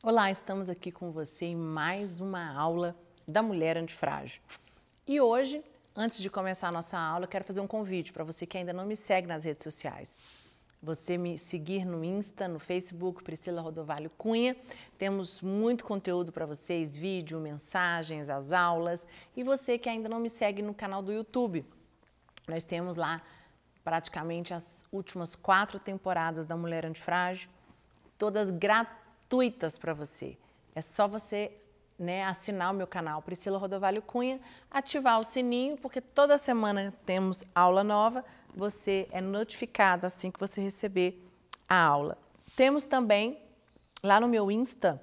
Olá, estamos aqui com você em mais uma aula da Mulher Antifrágil. E hoje, antes de começar a nossa aula, quero fazer um convite para você que ainda não me segue nas redes sociais. Você me seguir no Insta, no Facebook, Priscila Rodovalho Cunha. Temos muito conteúdo para vocês, vídeo, mensagens, as aulas. E você que ainda não me segue no canal do YouTube, nós temos lá praticamente as últimas quatro temporadas da Mulher Antifrágil, todas gratuitas gratuitas para você. É só você né, assinar o meu canal Priscila Rodovalho Cunha, ativar o sininho, porque toda semana temos aula nova, você é notificado assim que você receber a aula. Temos também lá no meu Insta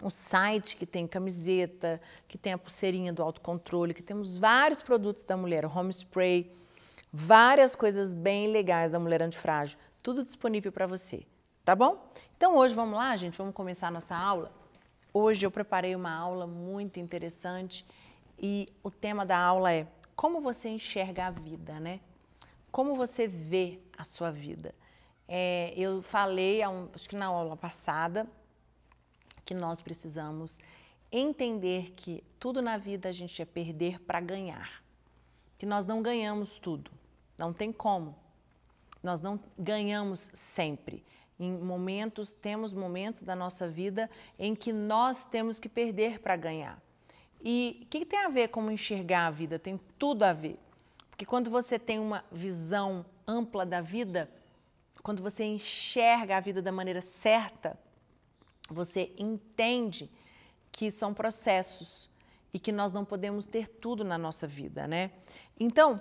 um site que tem camiseta, que tem a pulseirinha do autocontrole, que temos vários produtos da mulher, home spray, várias coisas bem legais da mulher antifrágil, tudo disponível para você tá bom? Então hoje vamos lá, gente, vamos começar a nossa aula. Hoje eu preparei uma aula muito interessante e o tema da aula é como você enxerga a vida, né? Como você vê a sua vida. É, eu falei, acho que na aula passada, que nós precisamos entender que tudo na vida a gente é perder para ganhar. Que nós não ganhamos tudo, não tem como. Nós não ganhamos sempre. Em momentos, temos momentos da nossa vida em que nós temos que perder para ganhar. E o que, que tem a ver com enxergar a vida? Tem tudo a ver. Porque quando você tem uma visão ampla da vida, quando você enxerga a vida da maneira certa, você entende que são processos e que nós não podemos ter tudo na nossa vida, né? Então,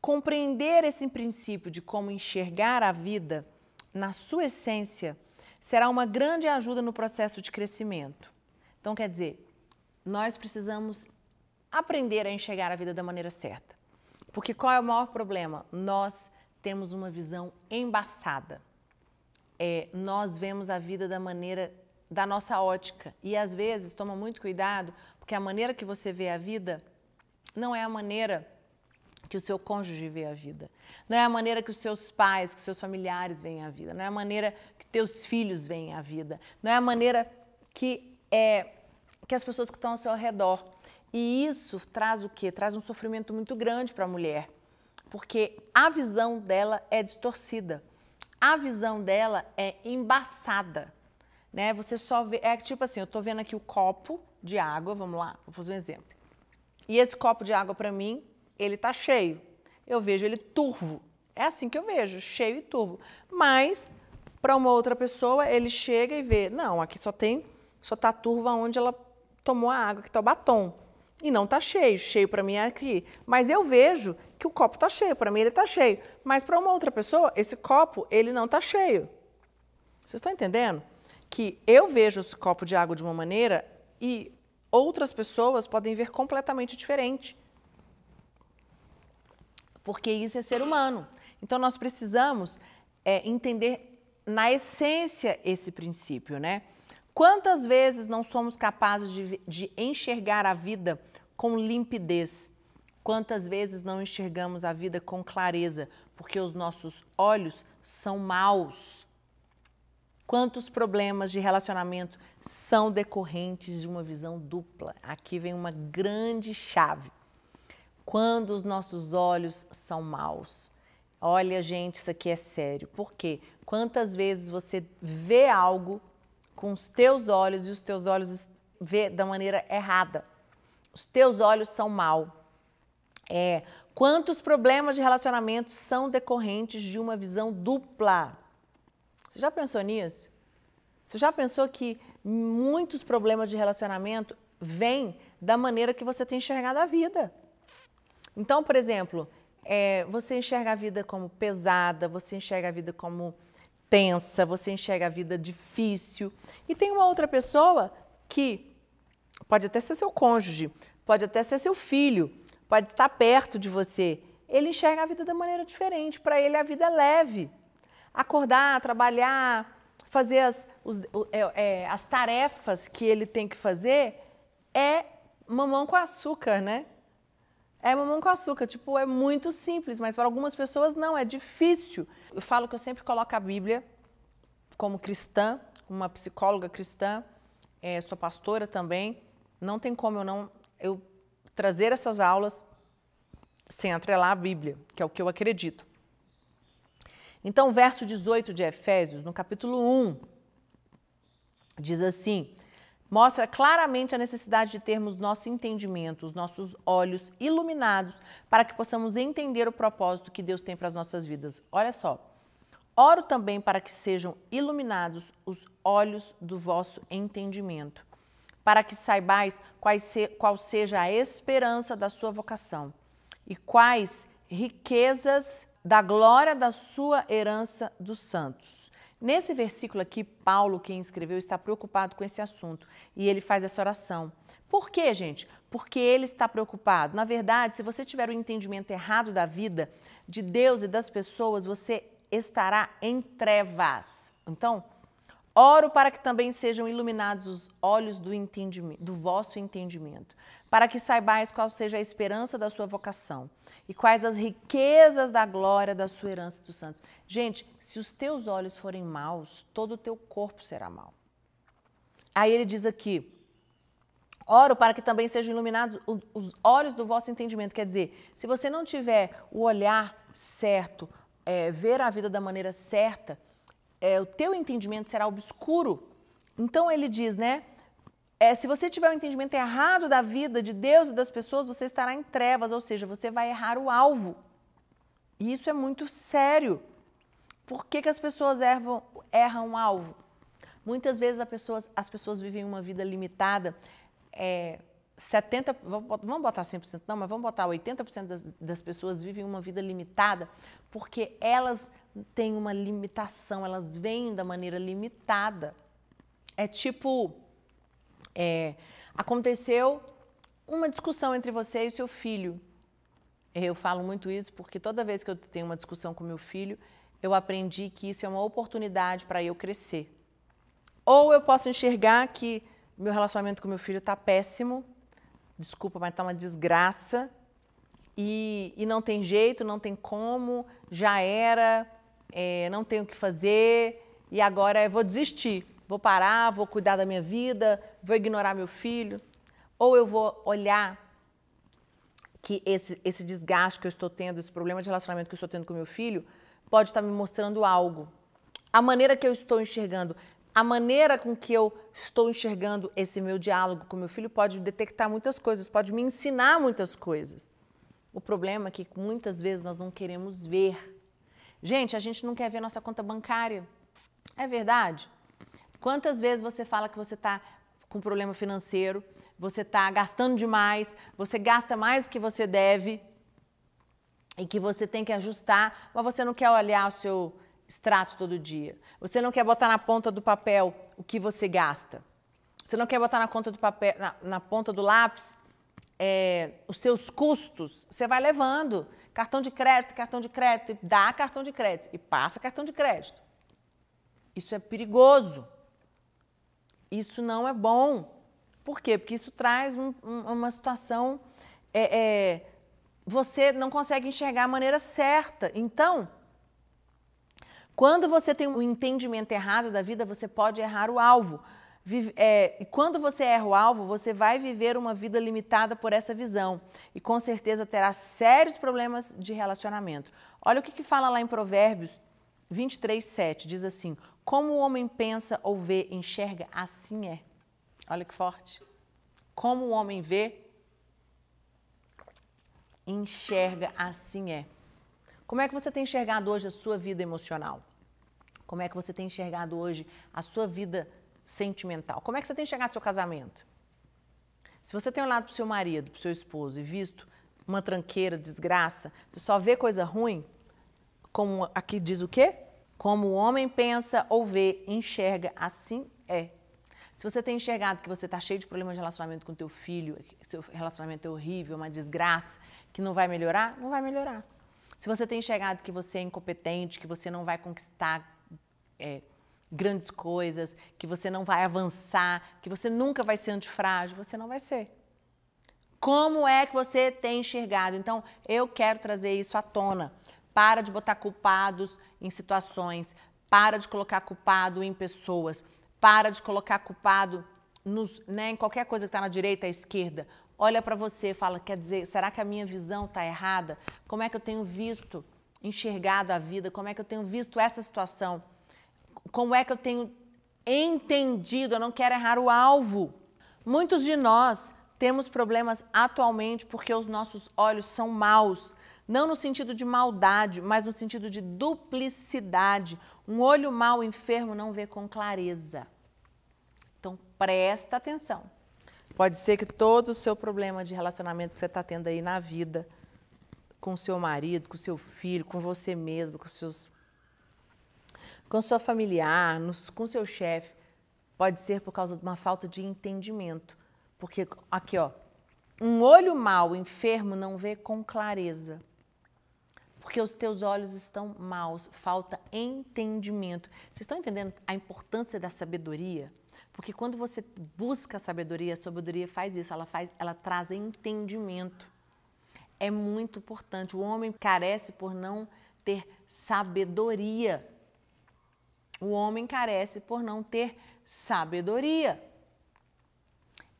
compreender esse princípio de como enxergar a vida na sua essência, será uma grande ajuda no processo de crescimento. Então, quer dizer, nós precisamos aprender a enxergar a vida da maneira certa. Porque qual é o maior problema? Nós temos uma visão embaçada. É, nós vemos a vida da maneira da nossa ótica. E às vezes, toma muito cuidado, porque a maneira que você vê a vida não é a maneira que o seu cônjuge vê a vida, não é a maneira que os seus pais, que os seus familiares veem a vida, não é a maneira que teus filhos veem a vida, não é a maneira que é que as pessoas que estão ao seu redor. E isso traz o quê? Traz um sofrimento muito grande para a mulher, porque a visão dela é distorcida. A visão dela é embaçada, né? Você só vê, é tipo assim, eu estou vendo aqui o copo de água, vamos lá, vou fazer um exemplo. E esse copo de água para mim ele está cheio. Eu vejo ele turvo. É assim que eu vejo, cheio e turvo. Mas para uma outra pessoa, ele chega e vê, não, aqui só tem, só tá turva onde ela tomou a água, que tá o batom. E não tá cheio, cheio para mim é aqui. Mas eu vejo que o copo tá cheio, para mim ele tá cheio. Mas para uma outra pessoa, esse copo, ele não tá cheio. Vocês estão entendendo? Que eu vejo esse copo de água de uma maneira e outras pessoas podem ver completamente diferente porque isso é ser humano. Então nós precisamos é, entender na essência esse princípio, né? Quantas vezes não somos capazes de, de enxergar a vida com limpidez? Quantas vezes não enxergamos a vida com clareza, porque os nossos olhos são maus? Quantos problemas de relacionamento são decorrentes de uma visão dupla? Aqui vem uma grande chave quando os nossos olhos são maus. Olha, gente, isso aqui é sério. Por quê? Quantas vezes você vê algo com os teus olhos e os teus olhos vê da maneira errada? Os teus olhos são mal. É, quantos problemas de relacionamento são decorrentes de uma visão dupla? Você já pensou nisso? Você já pensou que muitos problemas de relacionamento vêm da maneira que você tem enxergado a vida? Então, por exemplo, é, você enxerga a vida como pesada, você enxerga a vida como tensa, você enxerga a vida difícil. E tem uma outra pessoa que pode até ser seu cônjuge, pode até ser seu filho, pode estar perto de você. Ele enxerga a vida da maneira diferente. Para ele, a vida é leve. Acordar, trabalhar, fazer as, os, é, é, as tarefas que ele tem que fazer é mamão com açúcar, né? é mamão com açúcar. Tipo, é muito simples, mas para algumas pessoas não, é difícil. Eu falo que eu sempre coloco a Bíblia como cristã, como uma psicóloga cristã, é, sou pastora também. Não tem como eu não eu trazer essas aulas sem atrelar a Bíblia, que é o que eu acredito. Então, verso 18 de Efésios, no capítulo 1, diz assim: Mostra claramente a necessidade de termos nosso entendimento, os nossos olhos iluminados para que possamos entender o propósito que Deus tem para as nossas vidas. Olha só. Oro também para que sejam iluminados os olhos do vosso entendimento, para que saibais qual seja a esperança da sua vocação e quais riquezas da glória da sua herança dos santos Nesse versículo aqui, Paulo, quem escreveu, está preocupado com esse assunto e ele faz essa oração. Por quê, gente? Porque ele está preocupado. Na verdade, se você tiver o um entendimento errado da vida, de Deus e das pessoas, você estará em trevas. Então, oro para que também sejam iluminados os olhos do, do vosso entendimento para que saibais qual seja a esperança da sua vocação e quais as riquezas da glória da sua herança dos santos. Gente, se os teus olhos forem maus, todo o teu corpo será mau. Aí ele diz aqui: Oro para que também sejam iluminados os olhos do vosso entendimento. Quer dizer, se você não tiver o olhar certo, é, ver a vida da maneira certa, é, o teu entendimento será obscuro. Então ele diz, né? É, se você tiver um entendimento errado da vida de Deus e das pessoas, você estará em trevas, ou seja, você vai errar o alvo. E isso é muito sério. Por que, que as pessoas erram, erram o alvo? Muitas vezes as pessoas, as pessoas vivem uma vida limitada. É, 70, vamos botar 100% não, mas vamos botar 80% das, das pessoas vivem uma vida limitada porque elas têm uma limitação, elas vêm da maneira limitada. É tipo é, aconteceu uma discussão entre você e o seu filho. Eu falo muito isso porque toda vez que eu tenho uma discussão com meu filho, eu aprendi que isso é uma oportunidade para eu crescer. Ou eu posso enxergar que meu relacionamento com meu filho está péssimo, desculpa, mas está uma desgraça, e, e, não tem jeito, não tem como, já era, é, não tenho o que fazer, e agora eu vou desistir. Vou parar, vou cuidar da minha vida, vou ignorar meu filho? Ou eu vou olhar que esse, esse desgaste que eu estou tendo, esse problema de relacionamento que eu estou tendo com meu filho, pode estar me mostrando algo. A maneira que eu estou enxergando, a maneira com que eu estou enxergando esse meu diálogo com meu filho pode detectar muitas coisas, pode me ensinar muitas coisas. O problema é que muitas vezes nós não queremos ver. Gente, a gente não quer ver nossa conta bancária. É verdade? Quantas vezes você fala que você está com problema financeiro, você está gastando demais, você gasta mais do que você deve e que você tem que ajustar, mas você não quer olhar o seu extrato todo dia. Você não quer botar na ponta do papel o que você gasta. Você não quer botar na, conta do papel, na, na ponta do lápis é, os seus custos. Você vai levando cartão de crédito, cartão de crédito, e dá cartão de crédito e passa cartão de crédito. Isso é perigoso. Isso não é bom. Por quê? Porque isso traz um, uma situação. É, é, você não consegue enxergar a maneira certa. Então, quando você tem um entendimento errado da vida, você pode errar o alvo. Vive, é, e quando você erra o alvo, você vai viver uma vida limitada por essa visão. E com certeza terá sérios problemas de relacionamento. Olha o que, que fala lá em Provérbios 23, 7. Diz assim: como o homem pensa ou vê, enxerga, assim é. Olha que forte. Como o homem vê, enxerga, assim é. Como é que você tem enxergado hoje a sua vida emocional? Como é que você tem enxergado hoje a sua vida sentimental? Como é que você tem enxergado seu casamento? Se você tem olhado para o seu marido, para o seu esposo e visto uma tranqueira, desgraça, você só vê coisa ruim, como aqui diz o quê? Como o homem pensa ou vê, enxerga, assim é. Se você tem enxergado que você está cheio de problemas de relacionamento com teu filho, que seu relacionamento é horrível, uma desgraça, que não vai melhorar, não vai melhorar. Se você tem enxergado que você é incompetente, que você não vai conquistar é, grandes coisas, que você não vai avançar, que você nunca vai ser antifrágil, você não vai ser. Como é que você tem enxergado? Então, eu quero trazer isso à tona. Para de botar culpados em situações, para de colocar culpado em pessoas, para de colocar culpado nos, né, em qualquer coisa que está na direita, à esquerda. Olha para você, fala, quer dizer, será que a minha visão está errada? Como é que eu tenho visto, enxergado a vida? Como é que eu tenho visto essa situação? Como é que eu tenho entendido? Eu não quero errar o alvo. Muitos de nós temos problemas atualmente porque os nossos olhos são maus. Não no sentido de maldade, mas no sentido de duplicidade. Um olho mal enfermo não vê com clareza. Então, presta atenção. Pode ser que todo o seu problema de relacionamento que você está tendo aí na vida, com seu marido, com seu filho, com você mesmo, com seus com seu familiar, nos, com seu chefe, pode ser por causa de uma falta de entendimento. Porque aqui, ó, um olho mal enfermo não vê com clareza porque os teus olhos estão maus, falta entendimento. Vocês estão entendendo a importância da sabedoria? Porque quando você busca a sabedoria, a sabedoria faz isso, ela faz, ela traz entendimento. É muito importante. O homem carece por não ter sabedoria. O homem carece por não ter sabedoria.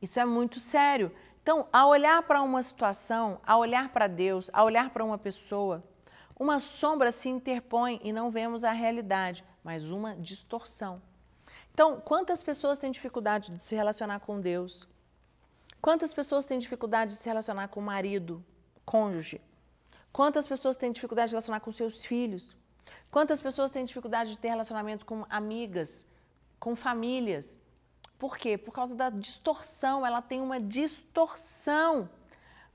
Isso é muito sério. Então, a olhar para uma situação, a olhar para Deus, a olhar para uma pessoa, uma sombra se interpõe e não vemos a realidade, mas uma distorção. Então, quantas pessoas têm dificuldade de se relacionar com Deus? Quantas pessoas têm dificuldade de se relacionar com o marido, cônjuge? Quantas pessoas têm dificuldade de relacionar com seus filhos? Quantas pessoas têm dificuldade de ter relacionamento com amigas, com famílias? Por quê? Por causa da distorção, ela tem uma distorção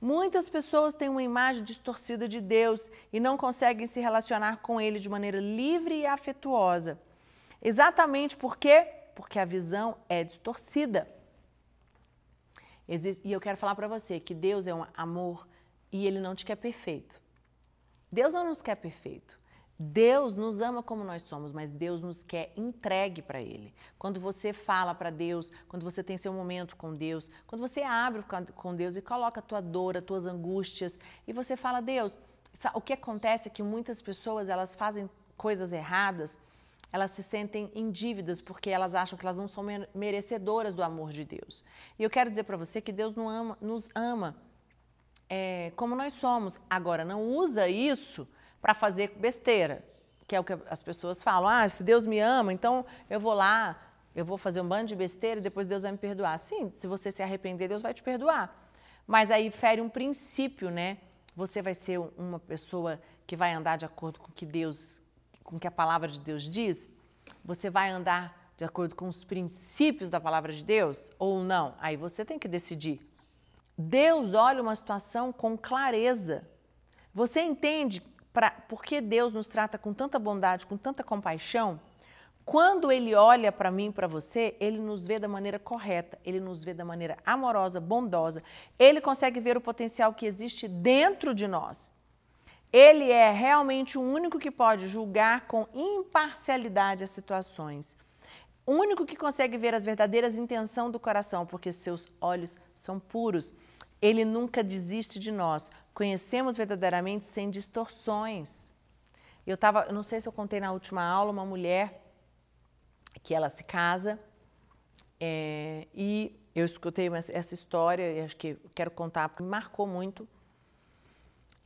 Muitas pessoas têm uma imagem distorcida de Deus e não conseguem se relacionar com Ele de maneira livre e afetuosa. Exatamente por quê? Porque a visão é distorcida. E eu quero falar para você que Deus é um amor e Ele não te quer perfeito. Deus não nos quer perfeito. Deus nos ama como nós somos, mas Deus nos quer entregue para Ele. Quando você fala para Deus, quando você tem seu momento com Deus, quando você abre com Deus e coloca a tua dor, as tuas angústias, e você fala, Deus, o que acontece é que muitas pessoas elas fazem coisas erradas, elas se sentem em dívidas porque elas acham que elas não são merecedoras do amor de Deus. E eu quero dizer para você que Deus nos ama é, como nós somos. Agora, não usa isso para fazer besteira, que é o que as pessoas falam. Ah, se Deus me ama, então eu vou lá, eu vou fazer um bando de besteira e depois Deus vai me perdoar. Sim, se você se arrepender, Deus vai te perdoar. Mas aí fere um princípio, né? Você vai ser uma pessoa que vai andar de acordo com que Deus, com que a palavra de Deus diz? Você vai andar de acordo com os princípios da palavra de Deus ou não? Aí você tem que decidir. Deus olha uma situação com clareza. Você entende pra, porque Deus nos trata com tanta bondade, com tanta compaixão, quando Ele olha para mim, para você, Ele nos vê da maneira correta, Ele nos vê da maneira amorosa, bondosa. Ele consegue ver o potencial que existe dentro de nós. Ele é realmente o único que pode julgar com imparcialidade as situações. O único que consegue ver as verdadeiras intenções do coração, porque seus olhos são puros. Ele nunca desiste de nós. Conhecemos verdadeiramente sem distorções. Eu tava, não sei se eu contei na última aula, uma mulher que ela se casa é, e eu escutei essa história e acho que quero contar porque me marcou muito.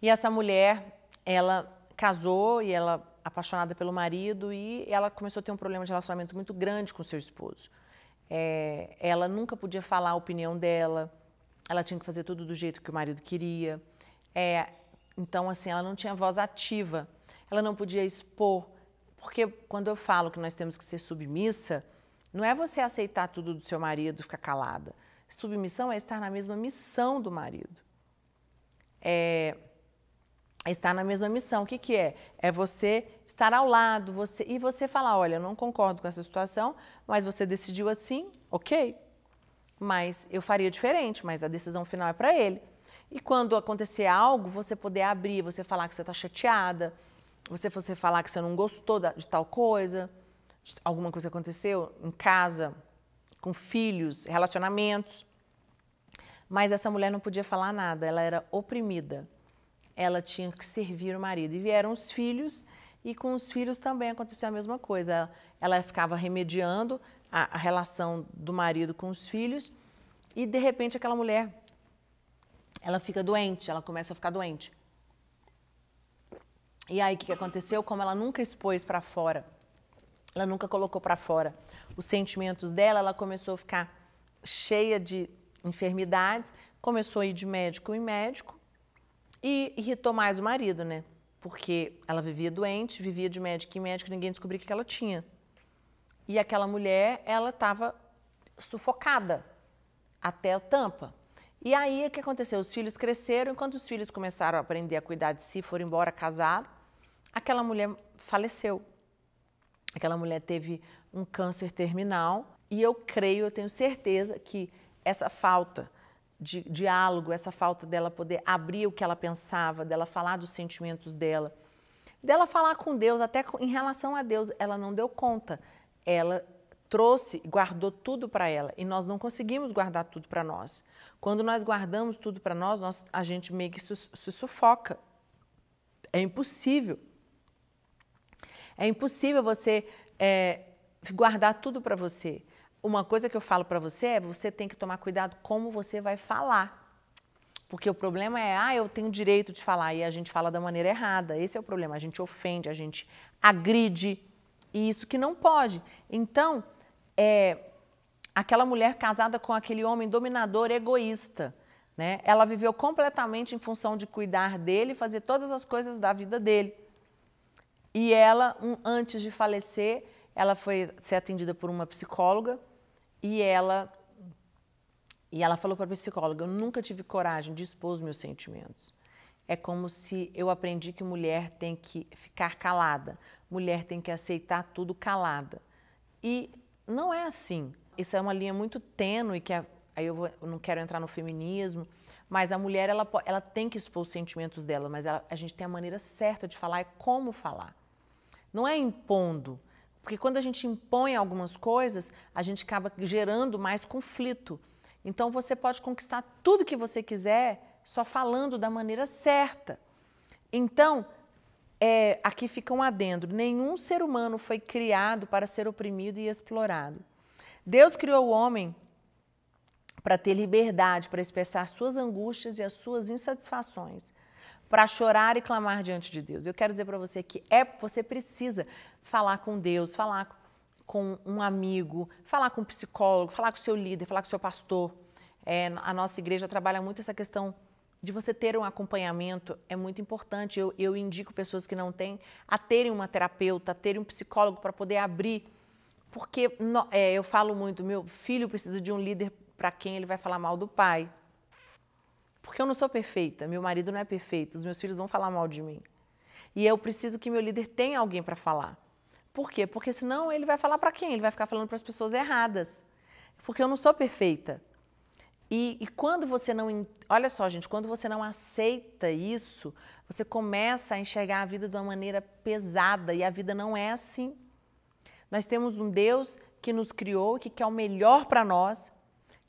E essa mulher, ela casou e ela apaixonada pelo marido e ela começou a ter um problema de relacionamento muito grande com seu esposo. É, ela nunca podia falar a opinião dela, ela tinha que fazer tudo do jeito que o marido queria. É, então, assim, ela não tinha voz ativa, ela não podia expor. Porque quando eu falo que nós temos que ser submissa, não é você aceitar tudo do seu marido, ficar calada. Submissão é estar na mesma missão do marido. É, é estar na mesma missão. O que, que é? É você estar ao lado você e você falar: olha, eu não concordo com essa situação, mas você decidiu assim, ok. Mas eu faria diferente, mas a decisão final é para ele. E quando acontecer algo, você poder abrir, você falar que você está chateada, você, você falar que você não gostou de tal coisa, de alguma coisa aconteceu em casa, com filhos, relacionamentos. Mas essa mulher não podia falar nada, ela era oprimida. Ela tinha que servir o marido. E vieram os filhos, e com os filhos também aconteceu a mesma coisa. Ela, ela ficava remediando a, a relação do marido com os filhos, e de repente aquela mulher ela fica doente, ela começa a ficar doente. E aí o que aconteceu? Como ela nunca expôs para fora, ela nunca colocou para fora os sentimentos dela, ela começou a ficar cheia de enfermidades, começou a ir de médico em médico e irritou mais o marido, né? Porque ela vivia doente, vivia de médico em médico, ninguém descobria o que ela tinha. E aquela mulher, ela estava sufocada até a tampa. E aí o que aconteceu? Os filhos cresceram, Enquanto os filhos começaram a aprender a cuidar de si, foram embora casar, aquela mulher faleceu. Aquela mulher teve um câncer terminal e eu creio, eu tenho certeza que essa falta de diálogo, essa falta dela poder abrir o que ela pensava, dela falar dos sentimentos dela, dela falar com Deus, até em relação a Deus, ela não deu conta. Ela trouxe, guardou tudo para ela e nós não conseguimos guardar tudo para nós. Quando nós guardamos tudo para nós, nós, a gente meio que se, se sufoca. É impossível. É impossível você é, guardar tudo para você. Uma coisa que eu falo para você é você tem que tomar cuidado como você vai falar. Porque o problema é, ah, eu tenho direito de falar e a gente fala da maneira errada. Esse é o problema. A gente ofende, a gente agride e isso que não pode. Então, é, aquela mulher casada com aquele homem dominador egoísta. Né? Ela viveu completamente em função de cuidar dele, fazer todas as coisas da vida dele. E ela, um, antes de falecer, ela foi ser atendida por uma psicóloga e ela e ela falou para a psicóloga: "Eu nunca tive coragem de expor os meus sentimentos. É como se eu aprendi que mulher tem que ficar calada, mulher tem que aceitar tudo calada. E não é assim isso é uma linha muito tênue que a, aí eu, vou, eu, não quero entrar no feminismo, mas a mulher ela, ela tem que expor os sentimentos dela, mas ela, a gente tem a maneira certa de falar e é como falar. Não é impondo, porque quando a gente impõe algumas coisas, a gente acaba gerando mais conflito. Então você pode conquistar tudo que você quiser só falando da maneira certa. Então, é, aqui fica um adendo: nenhum ser humano foi criado para ser oprimido e explorado. Deus criou o homem para ter liberdade para expressar suas angústias e as suas insatisfações, para chorar e clamar diante de Deus. Eu quero dizer para você que é você precisa falar com Deus, falar com um amigo, falar com um psicólogo, falar com seu líder, falar com seu pastor. É, a nossa igreja trabalha muito essa questão de você ter um acompanhamento é muito importante. Eu, eu indico pessoas que não têm a terem uma terapeuta, a terem um psicólogo para poder abrir porque é, eu falo muito, meu filho precisa de um líder para quem ele vai falar mal do pai. Porque eu não sou perfeita, meu marido não é perfeito, os meus filhos vão falar mal de mim. E eu preciso que meu líder tenha alguém para falar. Por quê? Porque senão ele vai falar para quem? Ele vai ficar falando para as pessoas erradas. Porque eu não sou perfeita. E, e, quando você não. Olha só, gente, quando você não aceita isso, você começa a enxergar a vida de uma maneira pesada e a vida não é assim. Nós temos um Deus que nos criou, que quer o melhor para nós,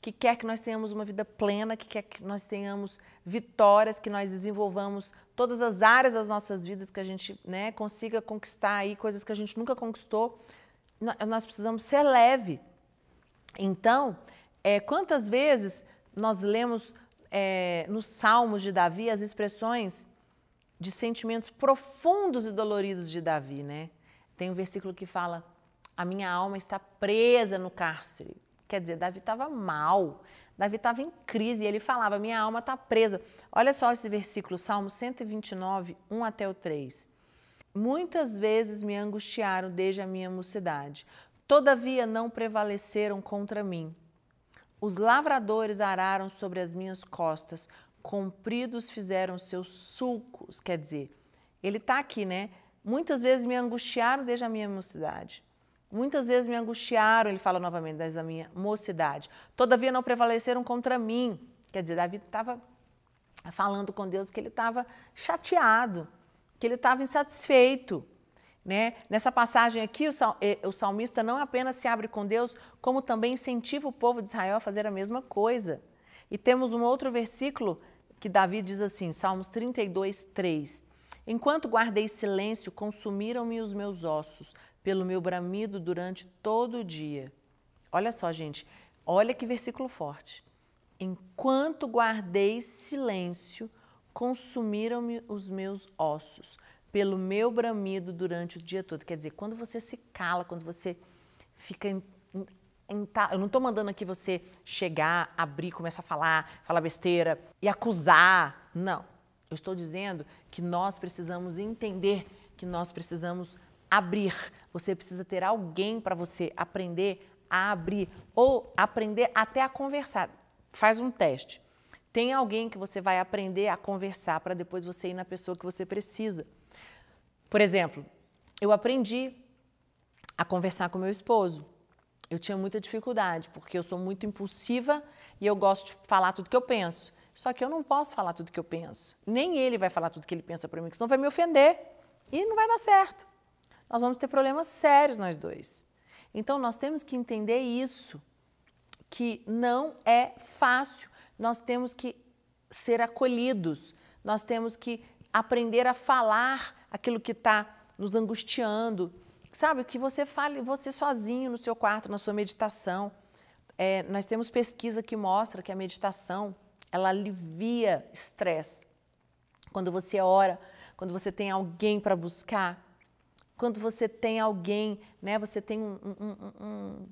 que quer que nós tenhamos uma vida plena, que quer que nós tenhamos vitórias, que nós desenvolvamos todas as áreas das nossas vidas, que a gente né, consiga conquistar aí coisas que a gente nunca conquistou. Nós precisamos ser leve. Então, é, quantas vezes nós lemos é, nos Salmos de Davi as expressões de sentimentos profundos e doloridos de Davi, né? Tem um versículo que fala: a minha alma está presa no cárcere. Quer dizer, Davi estava mal. Davi estava em crise e ele falava: Minha alma está presa. Olha só esse versículo, Salmo 129, 1 até o 3. Muitas vezes me angustiaram desde a minha mocidade, todavia não prevaleceram contra mim. Os lavradores araram sobre as minhas costas, compridos fizeram seus sulcos. Quer dizer, ele está aqui, né? Muitas vezes me angustiaram desde a minha mocidade. Muitas vezes me angustiaram, ele fala novamente, desde da minha mocidade. Todavia não prevaleceram contra mim. Quer dizer, Davi estava falando com Deus que ele estava chateado, que ele estava insatisfeito. Né? Nessa passagem aqui, eh, o salmista não apenas se abre com Deus, como também incentiva o povo de Israel a fazer a mesma coisa. E temos um outro versículo que Davi diz assim, Salmos 32, 3. Enquanto guardei silêncio, consumiram-me os meus ossos pelo meu bramido durante todo o dia. Olha só, gente, olha que versículo forte. Enquanto guardei silêncio, consumiram-me os meus ossos, pelo meu bramido durante o dia todo. Quer dizer, quando você se cala, quando você fica. Em, em, eu não estou mandando aqui você chegar, abrir, começar a falar, falar besteira e acusar. Não. Eu estou dizendo que nós precisamos entender que nós precisamos abrir. Você precisa ter alguém para você aprender a abrir ou aprender até a conversar. Faz um teste. Tem alguém que você vai aprender a conversar para depois você ir na pessoa que você precisa. Por exemplo, eu aprendi a conversar com meu esposo. Eu tinha muita dificuldade, porque eu sou muito impulsiva e eu gosto de falar tudo que eu penso. Só que eu não posso falar tudo que eu penso. Nem ele vai falar tudo que ele pensa para mim, que senão vai me ofender e não vai dar certo nós vamos ter problemas sérios nós dois. Então nós temos que entender isso, que não é fácil. Nós temos que ser acolhidos, nós temos que aprender a falar aquilo que está nos angustiando. Sabe, que você fale você sozinho no seu quarto, na sua meditação. É, nós temos pesquisa que mostra que a meditação ela alivia estresse. Quando você ora, quando você tem alguém para buscar, quando você tem alguém, né? Você tem um, um, um,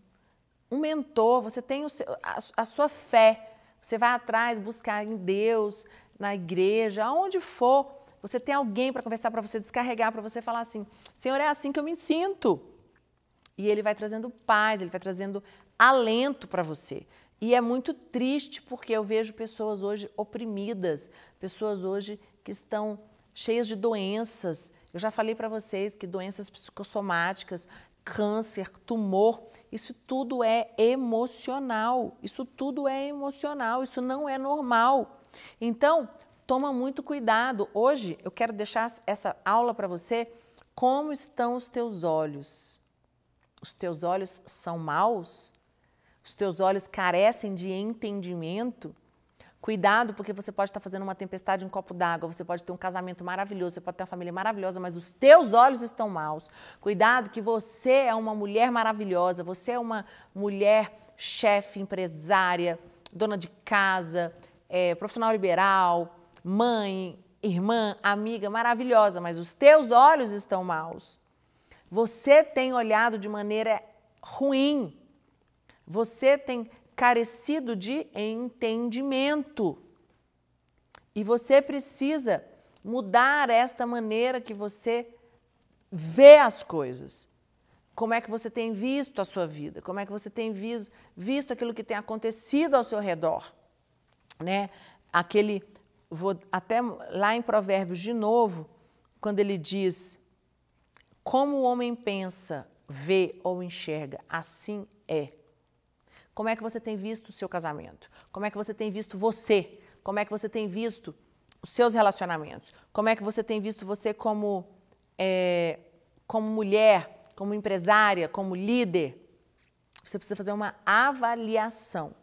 um mentor, você tem seu, a, a sua fé. Você vai atrás buscar em Deus, na igreja, aonde for. Você tem alguém para conversar, para você descarregar, para você falar assim: Senhor, é assim que eu me sinto. E ele vai trazendo paz, ele vai trazendo alento para você. E é muito triste porque eu vejo pessoas hoje oprimidas, pessoas hoje que estão cheias de doenças, eu já falei para vocês que doenças psicossomáticas, câncer, tumor, isso tudo é emocional. Isso tudo é emocional, isso não é normal. Então, toma muito cuidado. Hoje eu quero deixar essa aula para você como estão os teus olhos. Os teus olhos são maus? Os teus olhos carecem de entendimento? Cuidado, porque você pode estar fazendo uma tempestade em um copo d'água, você pode ter um casamento maravilhoso, você pode ter uma família maravilhosa, mas os teus olhos estão maus. Cuidado, que você é uma mulher maravilhosa, você é uma mulher chefe, empresária, dona de casa, é, profissional liberal, mãe, irmã, amiga maravilhosa, mas os teus olhos estão maus. Você tem olhado de maneira ruim. Você tem carecido de entendimento. E você precisa mudar esta maneira que você vê as coisas. Como é que você tem visto a sua vida? Como é que você tem visto, visto aquilo que tem acontecido ao seu redor? Né? Aquele, vou, até lá em Provérbios de novo, quando ele diz: Como o homem pensa, vê ou enxerga, assim é. Como é que você tem visto o seu casamento? Como é que você tem visto você? Como é que você tem visto os seus relacionamentos? Como é que você tem visto você como, é, como mulher, como empresária, como líder? Você precisa fazer uma avaliação.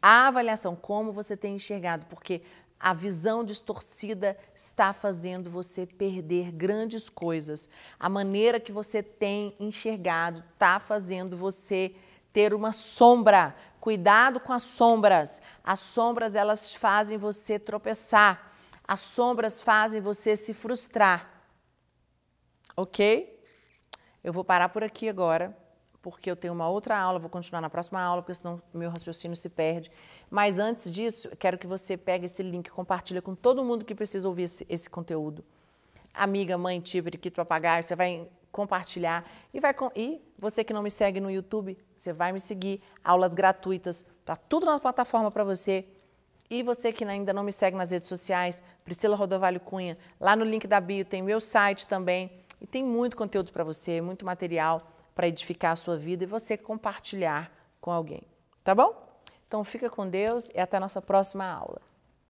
A avaliação, como você tem enxergado, porque a visão distorcida está fazendo você perder grandes coisas. A maneira que você tem enxergado está fazendo você ter uma sombra. Cuidado com as sombras. As sombras elas fazem você tropeçar. As sombras fazem você se frustrar. OK? Eu vou parar por aqui agora, porque eu tenho uma outra aula, vou continuar na próxima aula, porque senão meu raciocínio se perde. Mas antes disso, quero que você pegue esse link, compartilhe com todo mundo que precisa ouvir esse, esse conteúdo. Amiga, mãe, tia, periquito, papagaio, você vai compartilhar e vai com e você que não me segue no YouTube, você vai me seguir. Aulas gratuitas, tá tudo na plataforma para você. E você que ainda não me segue nas redes sociais, Priscila Rodovalho Cunha, lá no link da bio tem meu site também. E tem muito conteúdo para você, muito material para edificar a sua vida e você compartilhar com alguém. Tá bom? Então fica com Deus e até a nossa próxima aula.